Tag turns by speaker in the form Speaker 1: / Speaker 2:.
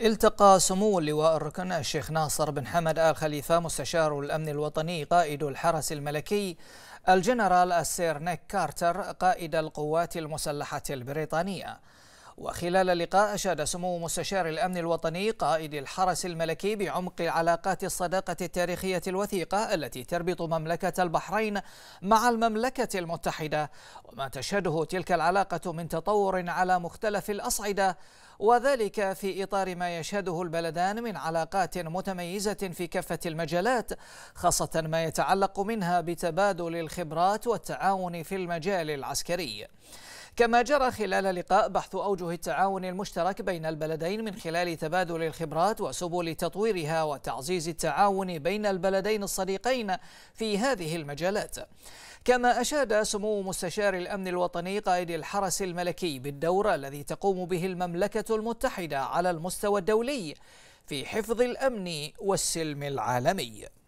Speaker 1: التقى سمو اللواء الركن الشيخ ناصر بن حمد آل خليفة مستشار الأمن الوطني قائد الحرس الملكي الجنرال السير نيك كارتر قائد القوات المسلحة البريطانية وخلال اللقاء أشاد سمو مستشار الأمن الوطني قائد الحرس الملكي بعمق علاقات الصداقة التاريخية الوثيقة التي تربط مملكة البحرين مع المملكة المتحدة وما تشهده تلك العلاقة من تطور على مختلف الأصعدة وذلك في إطار ما يشهده البلدان من علاقات متميزة في كافة المجالات خاصة ما يتعلق منها بتبادل الخبرات والتعاون في المجال العسكري كما جرى خلال لقاء بحث أوجه التعاون المشترك بين البلدين من خلال تبادل الخبرات وسبل تطويرها وتعزيز التعاون بين البلدين الصديقين في هذه المجالات كما أشاد سمو مستشار الأمن الوطني قائد الحرس الملكي بالدور الذي تقوم به المملكة المتحدة على المستوى الدولي في حفظ الأمن والسلم العالمي